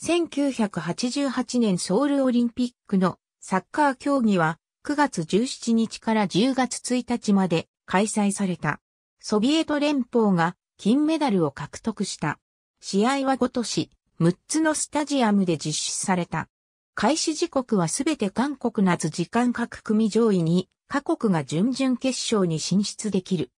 1988年ソウルオリンピックのサッカー競技は9月17日から10月1日まで開催された。ソビエト連邦が金メダルを獲得した。試合は5都市、6つのスタジアムで実施された。開始時刻はすべて韓国夏時間各組上位に、各国が準々決勝に進出できる。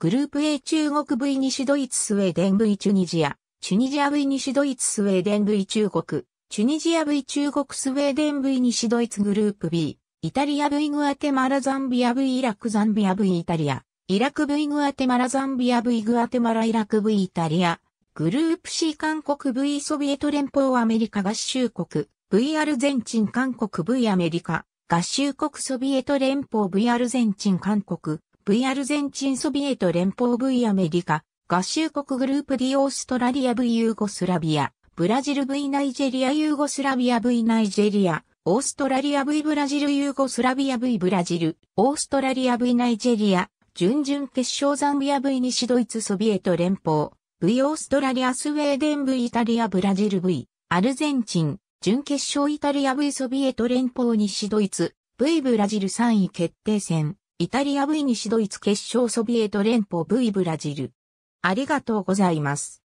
グループ A 中国 V 西ドイツスウェーデン V チュニジアチュニジア V 西ドイツスウェーデン V 中国、チュニジア V 中国スウェーデン V 西ドイツグループ B、イタリア V グアテマラザンビア V イラクザンビア V イタリア、イラク V グアテマラザンビア V グアテマライラク V イタリア、グループ C 韓国 V ソビエト連邦アメリカ合衆国、V アルゼンチン韓国 V アメリカ、合衆国ソビエト連邦 V アルゼンチン韓国、V アルゼンチンソビエト連邦 V アメリカ、合衆国グループ D オーストラリア V ユーゴスラビア、ブラジル V ナイジェリアユーゴスラビア V ナイジェリア、オーストラリア V ブラジルユーゴスラビア V ブラジル、オーストラリア V ナイジェリア、準々決勝ザンビア V 西ドイツソビエト連邦、V オーストラリアスウェーデン V イタリアブラジル V、アルゼンチン、準決勝イタリア V ソビエト連邦西ドイツ、V ブラジル3位決定戦、イタリア V 西ドイツ決勝ソビエト連邦 V ブラジル。ありがとうございます。